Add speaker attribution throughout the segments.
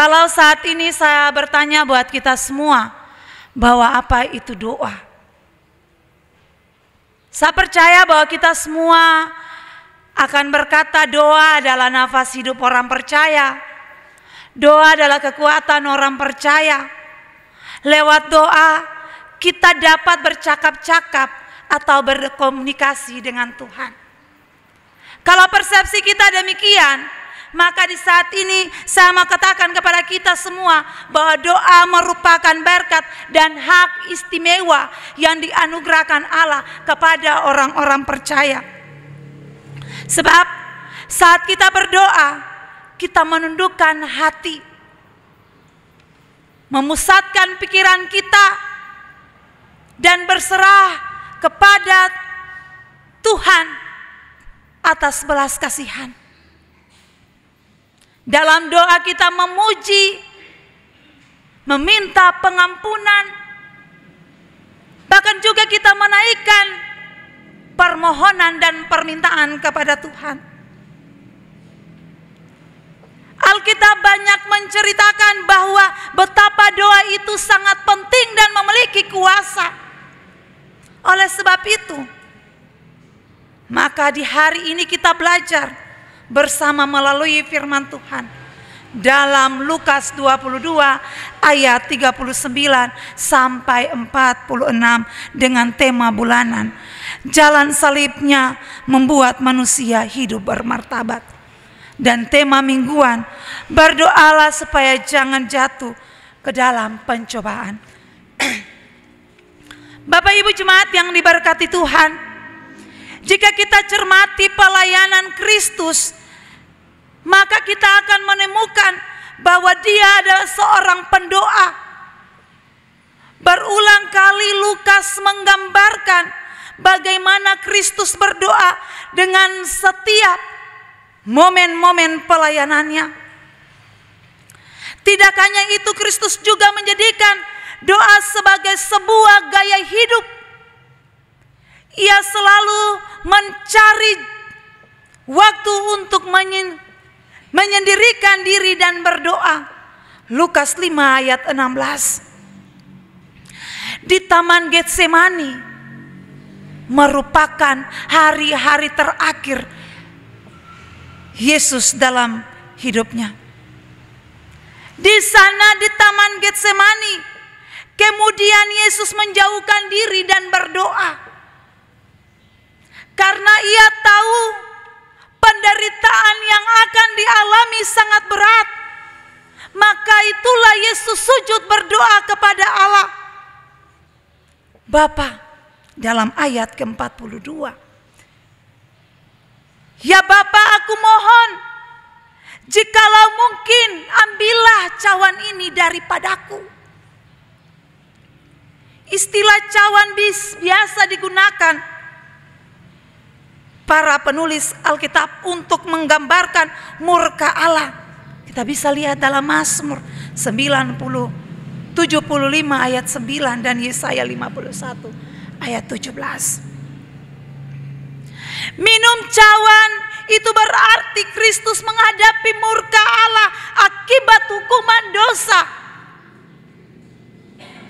Speaker 1: Kalau saat ini saya bertanya buat kita semua bahwa apa itu doa? Saya percaya bahwa kita semua akan berkata doa adalah nafas hidup orang percaya. Doa adalah kekuatan orang percaya. Lewat doa kita dapat bercakap-cakap atau berkomunikasi dengan Tuhan. Kalau persepsi kita demikian, maka di saat ini saya mau katakan kepada kita semua bahwa doa merupakan berkat dan hak istimewa yang dianugerahkan Allah kepada orang-orang percaya. Sebab saat kita berdoa, kita menundukkan hati, memusatkan pikiran kita dan berserah kepada Tuhan atas belas kasihan. Dalam doa kita memuji, meminta pengampunan, bahkan juga kita menaikkan permohonan dan permintaan kepada Tuhan. Alkitab banyak menceritakan bahwa betapa doa itu sangat penting dan memiliki kuasa. Oleh sebab itu, maka di hari ini kita belajar bersama melalui firman Tuhan dalam Lukas 22 ayat 39 sampai 46 dengan tema bulanan jalan salibnya membuat manusia hidup bermartabat dan tema mingguan berdoalah supaya jangan jatuh ke dalam pencobaan Bapak Ibu jemaat yang diberkati Tuhan jika kita cermati pelayanan Kristus maka kita akan menemukan bahwa dia adalah seorang pendoa. Berulang kali Lukas menggambarkan bagaimana Kristus berdoa dengan setiap momen-momen pelayanannya. Tidak hanya itu, Kristus juga menjadikan doa sebagai sebuah gaya hidup. Ia selalu mencari waktu untuk menyin menyendirikan diri dan berdoa. Lukas 5 ayat 16. Di Taman Getsemani merupakan hari-hari terakhir Yesus dalam hidupnya. Di sana di Taman Getsemani, kemudian Yesus menjauhkan diri dan berdoa. Karena ia tahu penderitaan yang akan dialami sangat berat. Maka itulah Yesus sujud berdoa kepada Allah. Bapa dalam ayat ke-42. Ya Bapa aku mohon jikalau mungkin ambillah cawan ini daripadaku. Istilah cawan biasa digunakan para penulis Alkitab untuk menggambarkan murka Allah. Kita bisa lihat dalam Mazmur 90 75 ayat 9 dan Yesaya 51 ayat 17. Minum cawan itu berarti Kristus menghadapi murka Allah akibat hukuman dosa.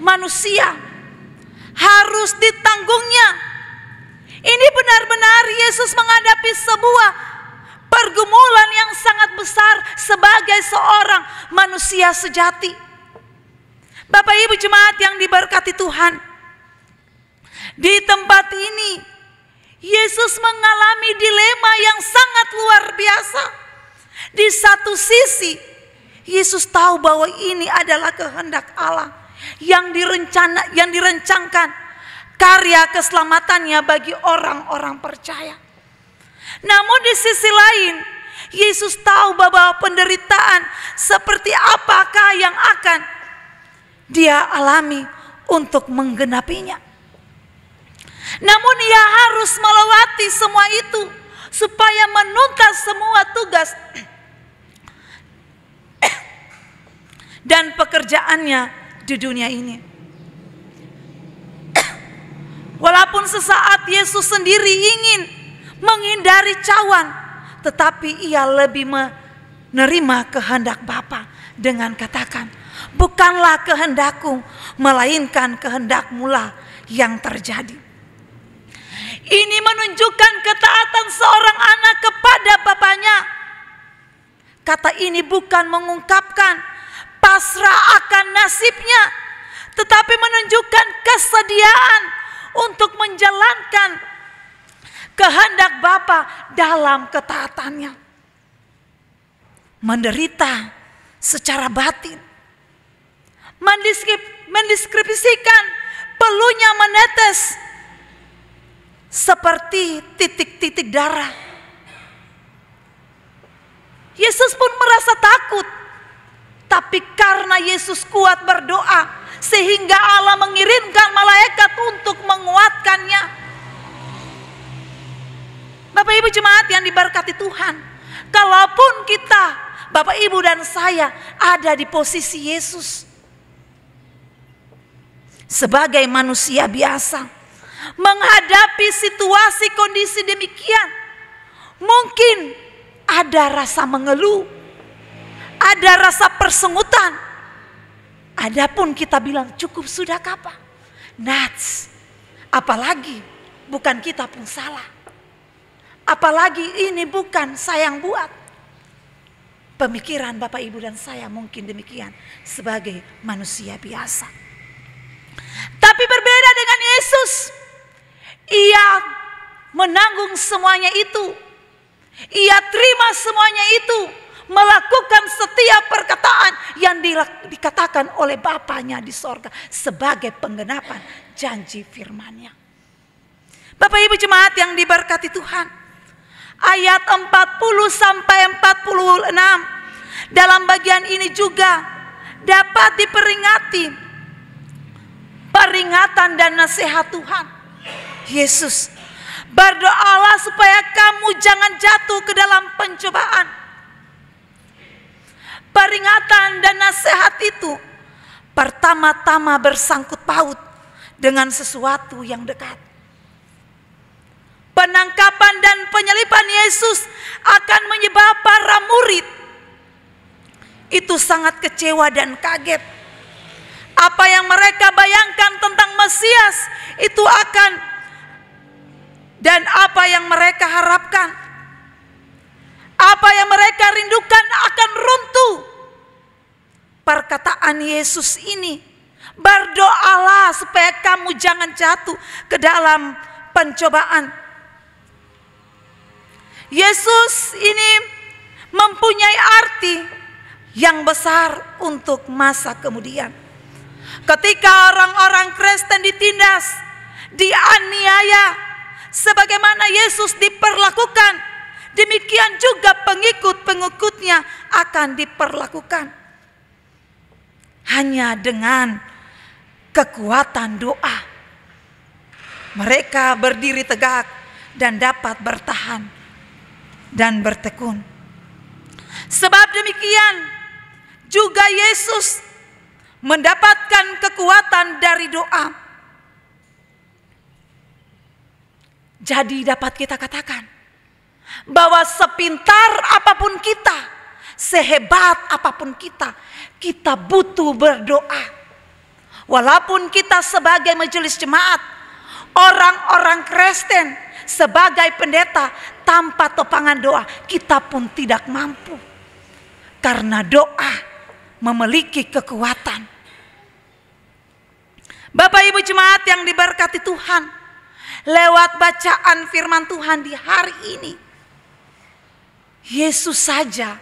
Speaker 1: Manusia harus ditanggungnya ini benar-benar Yesus menghadapi sebuah pergumulan yang sangat besar sebagai seorang manusia sejati. Bapak Ibu jemaat yang diberkati Tuhan. Di tempat ini Yesus mengalami dilema yang sangat luar biasa. Di satu sisi Yesus tahu bahwa ini adalah kehendak Allah yang direncana yang direncangkan karya keselamatannya bagi orang-orang percaya. Namun di sisi lain, Yesus tahu bahwa penderitaan seperti apakah yang akan dia alami untuk menggenapinya. Namun ia harus melewati semua itu supaya menuntas semua tugas dan pekerjaannya di dunia ini. walaupun sesaat Yesus sendiri ingin menghindari cawan, tetapi ia lebih menerima kehendak Bapa dengan katakan, "Bukanlah kehendakku, melainkan kehendakmu lah yang terjadi." Ini menunjukkan ketaatan seorang anak kepada bapaknya. Kata ini bukan mengungkapkan pasrah akan nasibnya, tetapi menunjukkan kesediaan untuk menjalankan kehendak Bapa dalam ketaatannya. Menderita secara batin. mendiskripsikan mendeskripsikan pelunya menetes seperti titik-titik darah. Yesus pun merasa takut. Tapi karena Yesus kuat berdoa, sehingga Allah mengirimkan malaikat untuk menguatkannya. Bapak Ibu jemaat yang diberkati Tuhan, kalaupun kita, Bapak Ibu dan saya ada di posisi Yesus sebagai manusia biasa menghadapi situasi kondisi demikian, mungkin ada rasa mengeluh, ada rasa persengutan, Adapun kita bilang cukup sudah kapan? Nats. Apalagi bukan kita pun salah. Apalagi ini bukan sayang buat. Pemikiran Bapak Ibu dan saya mungkin demikian sebagai manusia biasa. Tapi berbeda dengan Yesus. Ia menanggung semuanya itu. Ia terima semuanya itu. Melakukan setiap dikatakan oleh Bapaknya di sorga sebagai penggenapan janji firmannya. Bapak Ibu Jemaat yang diberkati Tuhan. Ayat 40 sampai 46 dalam bagian ini juga dapat diperingati peringatan dan nasihat Tuhan. Yesus berdoalah supaya kamu jangan jatuh ke dalam pencobaan Peringatan dan nasihat itu pertama-tama bersangkut paut dengan sesuatu yang dekat. Penangkapan dan penyelipan Yesus akan menyebab para murid itu sangat kecewa dan kaget. Apa yang mereka bayangkan tentang Mesias itu akan penyertaan Yesus ini. Berdoalah supaya kamu jangan jatuh ke dalam pencobaan. Yesus ini mempunyai arti yang besar untuk masa kemudian. Ketika orang-orang Kristen ditindas, dianiaya, sebagaimana Yesus diperlakukan, demikian juga pengikut-pengikutnya akan diperlakukan hanya dengan kekuatan doa. Mereka berdiri tegak dan dapat bertahan dan bertekun. Sebab demikian juga Yesus mendapatkan kekuatan dari doa. Jadi dapat kita katakan bahwa sepintar apapun kita, sehebat apapun kita, kita butuh berdoa. Walaupun kita sebagai majelis jemaat, orang-orang Kristen sebagai pendeta tanpa topangan doa, kita pun tidak mampu. Karena doa memiliki kekuatan. Bapak Ibu jemaat yang diberkati Tuhan, lewat bacaan firman Tuhan di hari ini, Yesus saja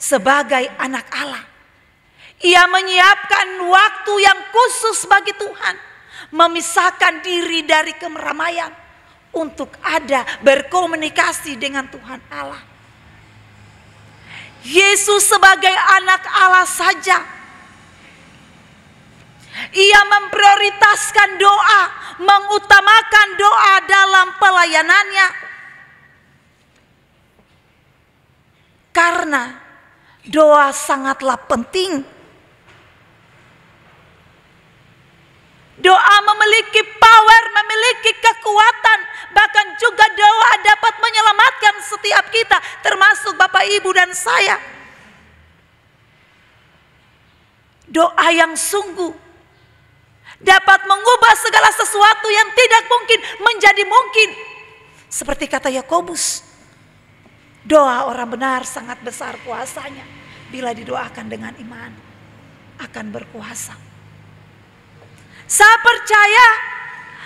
Speaker 1: sebagai anak Allah. Ia menyiapkan waktu yang khusus bagi Tuhan, memisahkan diri dari kemeramaian untuk ada berkomunikasi dengan Tuhan Allah. Yesus sebagai anak Allah saja ia memprioritaskan doa, mengutamakan doa dalam pelayanannya. Karena Doa sangatlah penting. Doa memiliki power, memiliki kekuatan, bahkan juga doa dapat menyelamatkan setiap kita, termasuk Bapak, Ibu, dan saya. Doa yang sungguh dapat mengubah segala sesuatu yang tidak mungkin menjadi mungkin, seperti kata Yakobus. Doa orang benar sangat besar kuasanya. Bila didoakan dengan iman akan berkuasa. Saya percaya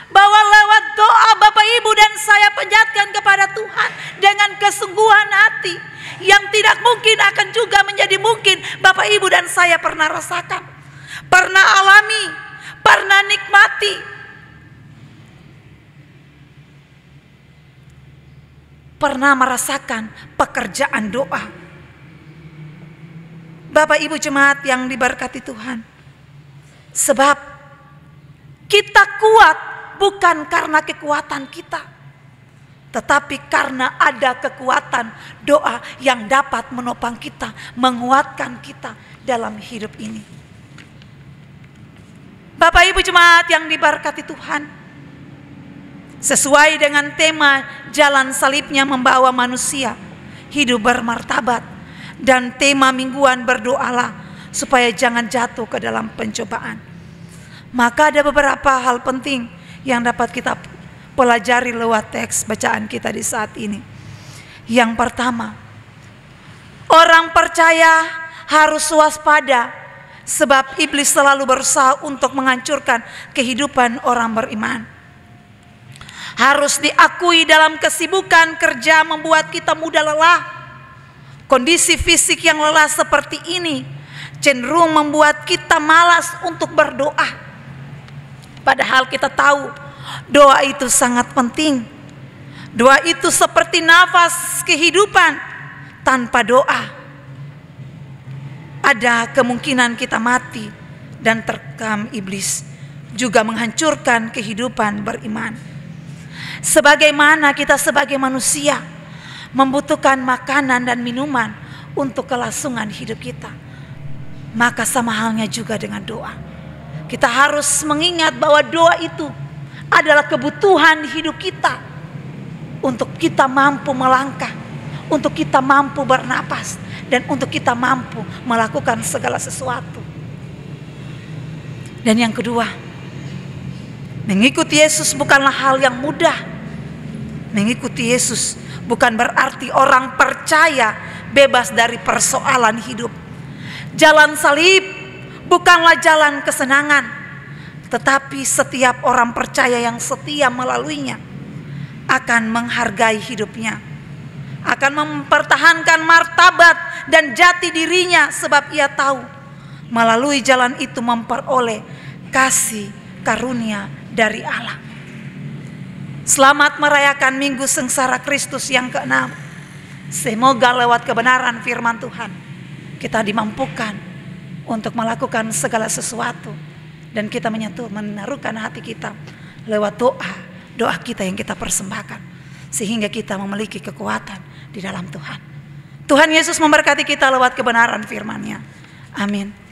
Speaker 1: bahwa lewat doa Bapak Ibu dan saya penjatkan kepada Tuhan dengan kesungguhan hati yang tidak mungkin akan juga menjadi mungkin Bapak Ibu dan saya pernah rasakan, pernah alami, pernah nikmati, pernah merasakan pekerjaan doa. Bapak Ibu jemaat yang diberkati Tuhan. Sebab kita kuat bukan karena kekuatan kita, tetapi karena ada kekuatan doa yang dapat menopang kita, menguatkan kita dalam hidup ini. Bapak Ibu jemaat yang diberkati Tuhan, Sesuai dengan tema jalan salibnya membawa manusia hidup bermartabat dan tema mingguan berdoalah supaya jangan jatuh ke dalam pencobaan. Maka ada beberapa hal penting yang dapat kita pelajari lewat teks bacaan kita di saat ini. Yang pertama, orang percaya harus waspada sebab iblis selalu berusaha untuk menghancurkan kehidupan orang beriman harus diakui dalam kesibukan kerja membuat kita mudah lelah. Kondisi fisik yang lelah seperti ini cenderung membuat kita malas untuk berdoa. Padahal kita tahu doa itu sangat penting. Doa itu seperti nafas kehidupan. Tanpa doa ada kemungkinan kita mati dan terkam iblis juga menghancurkan kehidupan beriman. Sebagaimana kita sebagai manusia membutuhkan makanan dan minuman untuk kelangsungan hidup kita. Maka sama halnya juga dengan doa. Kita harus mengingat bahwa doa itu adalah kebutuhan hidup kita untuk kita mampu melangkah, untuk kita mampu bernapas dan untuk kita mampu melakukan segala sesuatu. Dan yang kedua, Mengikuti Yesus bukanlah hal yang mudah. Mengikuti Yesus bukan berarti orang percaya bebas dari persoalan hidup. Jalan salib bukanlah jalan kesenangan, tetapi setiap orang percaya yang setia melaluinya akan menghargai hidupnya, akan mempertahankan martabat dan jati dirinya, sebab ia tahu melalui jalan itu memperoleh kasih karunia dari Allah. Selamat merayakan Minggu Sengsara Kristus yang keenam. Semoga lewat kebenaran firman Tuhan kita dimampukan untuk melakukan segala sesuatu dan kita menyentuh menaruhkan hati kita lewat doa, doa kita yang kita persembahkan sehingga kita memiliki kekuatan di dalam Tuhan. Tuhan Yesus memberkati kita lewat kebenaran firman-Nya. Amin.